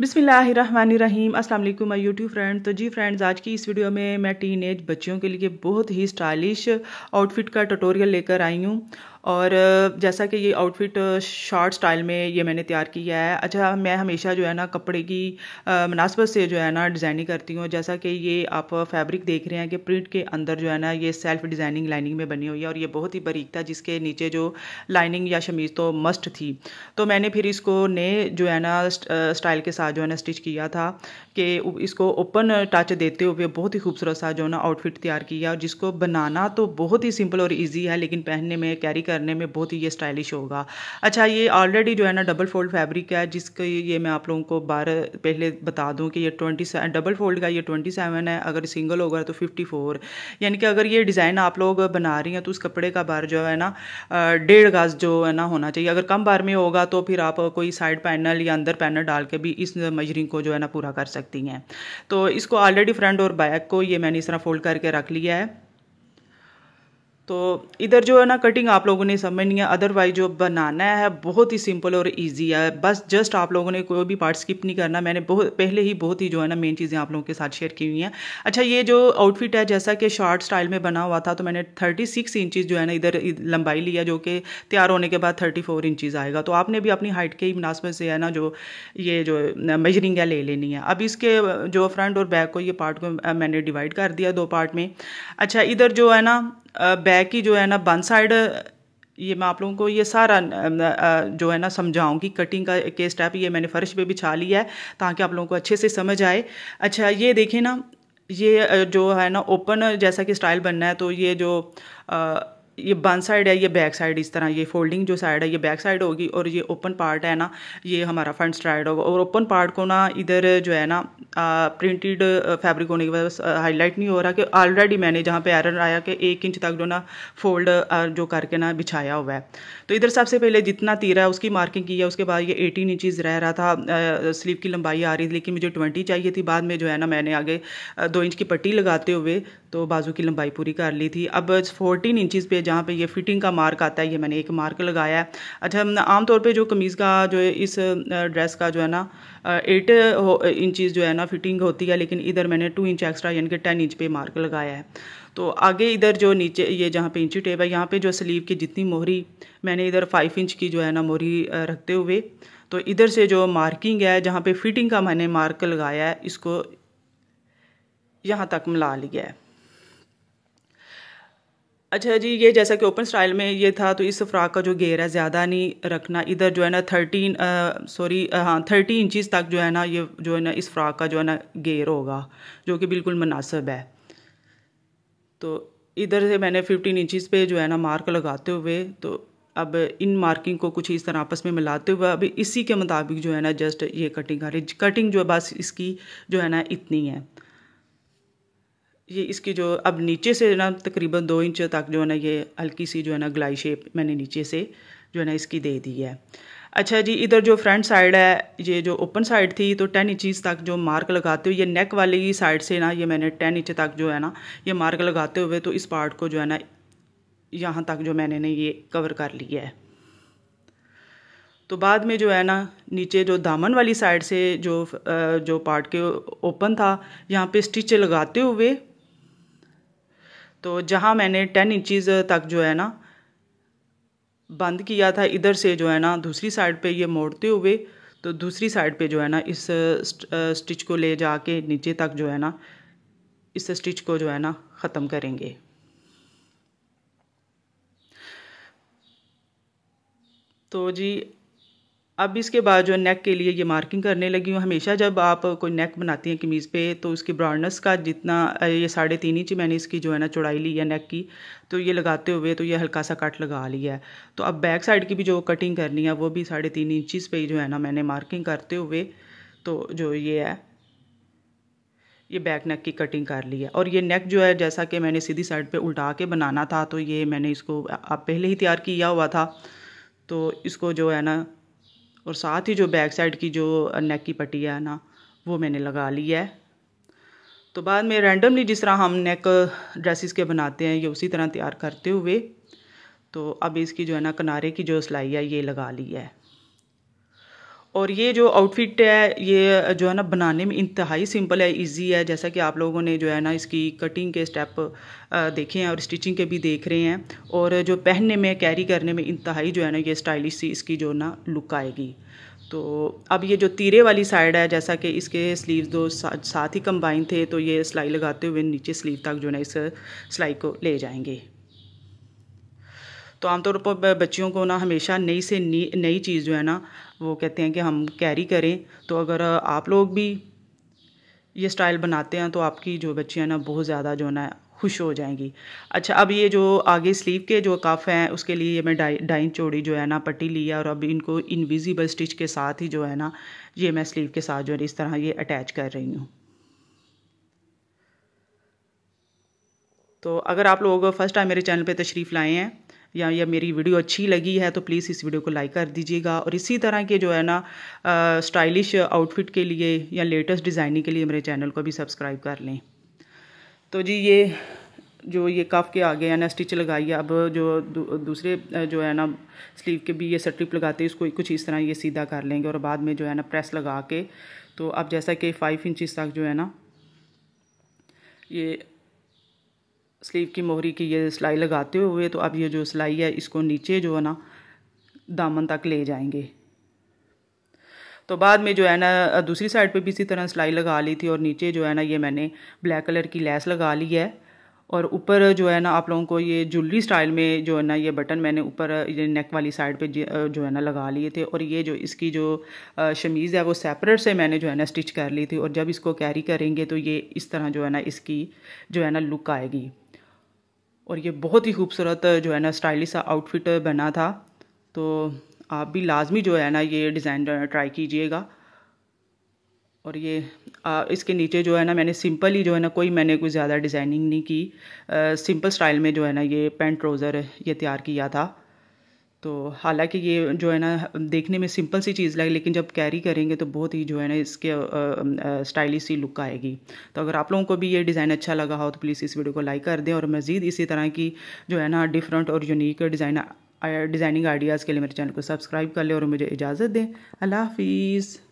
बिसमीम अस्सलाम वालेकुम माय यूट्यूब फ्रेंड तो जी फ्रेंड्स आज की इस वीडियो में मैं टीन एज बच्चियों के लिए बहुत ही स्टाइलिश आउटफिट का ट्यूटोरियल लेकर आई हूँ और जैसा कि ये आउटफिट शॉर्ट स्टाइल में ये मैंने तैयार किया है अच्छा मैं हमेशा जो है ना कपड़े की मुनासबत से जो है ना डिज़ाइनिंग करती हूँ जैसा कि ये आप फैब्रिक देख रहे हैं कि प्रिंट के अंदर जो है ना ये सेल्फ डिज़ाइनिंग लाइनिंग में बनी हुई है और ये बहुत ही बारीक था जिसके नीचे जो लाइनिंग या शमीज़ तो मस्ट थी तो मैंने फिर इसको नए जो है ना स्टाइल के साथ जो है ना स्टिच किया था कि इसको ओपन टच देते हुए बहुत ही खूबसूरत सा जो है ना आउटफिट तैयार किया और जिसको बनाना तो बहुत ही सिंपल और ईजी है लेकिन पहनने में कैरी कर करने में बहुत ही ये स्टाइलिश होगा अच्छा ये ऑलरेडी जो है ना डबल फोल्ड फैब्रिक है जिसके ये मैं आप लोगों को बारह पहले बता दूं कि ये ट्वेंटी डबल फोल्ड का ये ट्वेंटी सेवन है अगर सिंगल होगा तो फिफ्टी फोर यानी कि अगर ये डिज़ाइन आप लोग बना रही हैं तो उस कपड़े का बार जो है ना डेढ़ गज जो है ना होना चाहिए अगर कम बार में होगा तो फिर आप कोई साइड पैनल या अंदर पैनल डाल के भी इस मजरिंग को जो है ना पूरा कर सकती हैं तो इसको ऑलरेडी फ्रंट और बैक को ये मैंने इस तरह फोल्ड करके रख लिया है तो इधर जो है ना कटिंग आप लोगों ने समझनी है अदरवाइज जो बनाना है बहुत ही सिंपल और इजी है बस जस्ट आप लोगों ने कोई भी पार्ट स्किप नहीं करना मैंने बहुत पहले ही बहुत ही जो है ना मेन चीज़ें आप लोगों के साथ शेयर की हुई हैं अच्छा ये जो आउटफिट है जैसा कि शॉर्ट स्टाइल में बना हुआ था तो मैंने थर्टी सिक्स जो है ना इधर लंबाई लिया जो कि तैयार होने के बाद थर्टी फोर आएगा तो आपने भी अपनी हाइट के ही मुनासबत से है ना जो ये जो मेजरिंग है ले लेनी है अब इसके जो फ्रंट और बैक को ये पार्ट को मैंने डिवाइड कर दिया दो पार्ट में अच्छा इधर जो है ना बैक की जो है ना बन साइड ये मैं आप लोगों को ये सारा जो है ना समझाऊंगी कटिंग का के स्टेप ये मैंने फर्श पे बिछा लिया है ताकि आप लोगों को अच्छे से समझ आए अच्छा ये देखें ना ये जो है ना ओपन जैसा कि स्टाइल बनना है तो ये जो आ, ये बन साइड है ये बैक साइड इस तरह ये फोल्डिंग जो साइड है ये बैक साइड होगी और ये ओपन पार्ट है ना ये हमारा फ्रंट साइड होगा और ओपन पार्ट को ना इधर जो है ना प्रिंटेड फैब्रिक होने की वजह से हाईलाइट नहीं हो रहा कि ऑलरेडी मैंने जहाँ पे एरर आया कि एक इंच तक जो ना फोल्ड जो करके ना बिछाया हुआ है तो इधर सबसे पहले जितना तीरा है उसकी मार्किंग की है उसके बाद ये एटीन इंचज़ रह रहा था स्लीव की लंबाई आ रही थी लेकिन मुझे ट्वेंटी चाहिए थी बाद में जो है ना मैंने आगे दो इंच की पट्टी लगाते हुए तो बाजू की लंबाई पूरी कर ली थी अब फोर्टीन इंचज़ पे जहाँ पे ये फिटिंग का मार्क आता है ये मैंने एक मार्क लगाया है अच्छा आमतौर पे जो कमीज़ का जो है इस ड्रेस का जो है ना एट इंचज़ जो है ना फिटिंग होती है लेकिन इधर मैंने टू इंच एक्स्ट्रा यानी कि टेन इंच पे मार्क लगाया है तो आगे इधर जो नीचे ये जहाँ पे इंची टेप है यहाँ पे जो स्लीव की जितनी मोहरी मैंने इधर फाइव इंच की जो है ना मोहरी रखते हुए तो इधर से जो मार्किंग है जहाँ पे फिटिंग का मैंने मार्क लगाया है इसको यहाँ तक मिला लिया है अच्छा जी ये जैसा कि ओपन स्टाइल में ये था तो इस फ्राक का जो गेयर है ज़्यादा नहीं रखना इधर जो है ना थर्टीन सॉरी हाँ थर्टी इंचज़ तक जो है ना ये जो है ना इस फ्राक का जो है ना गेयर होगा जो कि बिल्कुल मुनासब है तो इधर से मैंने फिफ्टीन इंचज़ पे जो है ना मार्क लगाते हुए तो अब इन मार्किंग को कुछ इस तरह आपस में मिलाते हुए अब इसी के मुताबिक जो है ना जस्ट ये कटिंग कर रही कटिंग जो है बस इसकी जो है ना इतनी है ये इसकी जो अब नीचे से ना तकरीबन दो इंच तक जो है ना ये हल्की सी जो है ना गलाई शेप मैंने नीचे से जो है ना इसकी दे दी है अच्छा जी इधर जो फ्रंट साइड है ये जो ओपन साइड थी तो टेन इंचज़ तक जो मार्क लगाते हुए ये नेक वाली साइड से ना ये मैंने टेन इंच तक जो है ना ये मार्क लगाते हुए तो इस पार्ट को जो है ना यहाँ तक जो मैंने ने ये कवर कर लिया है तो बाद में जो है ना नीचे जो दामन वाली साइड से जो जो पार्ट के ओपन था यहाँ पे स्टिच लगाते हुए तो जहाँ मैंने टेन इंचज़ तक जो है ना बंद किया था इधर से जो है ना दूसरी साइड पे ये मोड़ते हुए तो दूसरी साइड पे जो है ना इस स्टिच को ले जा के नीचे तक जो है ना इस स्टिच को जो है ना ख़त्म करेंगे तो जी अब इसके बाद जो नेक के लिए ये मार्किंग करने लगी हूँ हमेशा जब आप कोई नेक बनाती हैं कमीज़ पे तो उसकी ब्रॉडनेस का जितना ये साढ़े तीन इंच मैंने इसकी जो है ना चौड़ाई ली है नेक की तो ये लगाते हुए तो ये हल्का सा कट लगा लिया है तो अब बैक साइड की भी जो कटिंग करनी है वो भी साढ़े तीन इंचज़ पर जो है ना मैंने मार्किंग करते हुए तो जो ये है ये बैक नेक की कटिंग कर ली है और ये नेक जो है जैसा कि मैंने सीधी साइड पर उल्टा के बनाना था तो ये मैंने इसको आप पहले ही तैयार किया हुआ था तो इसको जो है ना और साथ ही जो बैक साइड की जो नेक की पट्टी है ना वो मैंने लगा ली है तो बाद में रैंडमली जिस तरह हम नेक ड्रेसेस के बनाते हैं ये उसी तरह तैयार करते हुए तो अब इसकी जो है ना किनारे की जो सिलाई है ये लगा ली है और ये जो आउटफिट है ये जो है ना बनाने में इंतहाई सिंपल है इजी है जैसा कि आप लोगों ने जो है ना इसकी कटिंग के स्टेप देखे हैं और स्टिचिंग के भी देख रहे हैं और जो पहनने में कैरी करने में इंतहाई जो है ना ये स्टाइलिश सी इसकी जो ना लुक आएगी तो अब ये जो तीरे वाली साइड है जैसा कि इसके स्लीव्स दो साथ ही कंबाइन थे तो ये सिलाई लगाते हुए नीचे स्लीव तक जो है ना इस सिलाई को ले जाएंगे तो आमतौर पर बच्चियों को ना हमेशा नई से नई चीज़ जो है ना वो कहते हैं कि हम कैरी करें तो अगर आप लोग भी ये स्टाइल बनाते हैं तो आपकी जो बच्चियाँ ना बहुत ज़्यादा जो ना खुश हो जाएंगी अच्छा अब ये जो आगे स्लीव के जो कफ हैं उसके लिए ये मैं डाई डाइन चौड़ी जो है ना पट्टी ली है और अब इनको इनविजिबल स्टिच के साथ ही जो है ना ये मैं स्लीव के साथ जो है इस तरह ये अटैच कर रही हूँ तो अगर आप लोग फर्स्ट टाइम मेरे चैनल पे तशरीफ़ लाए हैं या या मेरी वीडियो अच्छी लगी है तो प्लीज़ इस वीडियो को लाइक कर दीजिएगा और इसी तरह के जो है ना स्टाइलिश आउटफिट के लिए या लेटेस्ट डिज़ाइनिंग के लिए मेरे चैनल को भी सब्सक्राइब कर लें तो जी ये जो ये कफ के आगे है ना स्टिच लगाइए अब जो दू, दूसरे जो है ना स्लीव के भी ये स्ट्रिप लगाते हैं इसको कुछ इस तरह ये सीधा कर लेंगे और बाद में जो है ना प्रेस लगा के तो अब जैसा कि फ़ाइव इंचज़ तक जो है ना ये स्लीव की मोहरी की ये सिलाई लगाते हुए तो अब ये जो सिलाई है इसको नीचे जो है ना दामन तक ले जाएंगे तो बाद में जो है ना दूसरी साइड पे भी इसी तरह सिलाई लगा ली थी और नीचे जो है ना ये मैंने ब्लैक कलर की लैस लगा ली है और ऊपर जो है ना आप लोगों को ये ज्वेलरी स्टाइल में जो है ना ये बटन मैंने ऊपर ये नेक वाली साइड पे जो है ना लगा लिए थे और ये जो इसकी जो शमीज़ है वो सेपरेट से मैंने जो है ना स्टिच कर ली थी और जब इसको कैरी करेंगे तो ये इस तरह जो है ना इसकी जो है ना लुक आएगी और ये बहुत ही खूबसूरत जो है ना स्टाइलिश सा आउटफिट बना था तो आप भी लाजमी जो है ना ये डिज़ाइन ट्राई कीजिएगा और ये आ, इसके नीचे जो है ना मैंने सिंपल ही जो है ना कोई मैंने कोई ज़्यादा डिज़ाइनिंग नहीं की आ, सिंपल स्टाइल में जो है ना ये पेंट ट्रोज़र ये तैयार किया था तो हालांकि ये जो है ना देखने में सिंपल सी चीज़ लगे लेकिन जब कैरी करेंगे तो बहुत ही जो है ना इसके स्टाइलिश सी लुक आएगी तो अगर आप लोगों को भी ये डिज़ाइन अच्छा लगा हो तो प्लीज़ इस वीडियो को लाइक कर दें और मज़ीद इसी तरह की जो है ना डिफरेंट और यूनिक डिज़ाइन डिज़ाइनिंग आइडियाज़ के लिए मेरे चैनल को सब्सक्राइब कर लें और मुझे इजाज़त दें अल्लाह हाफिज़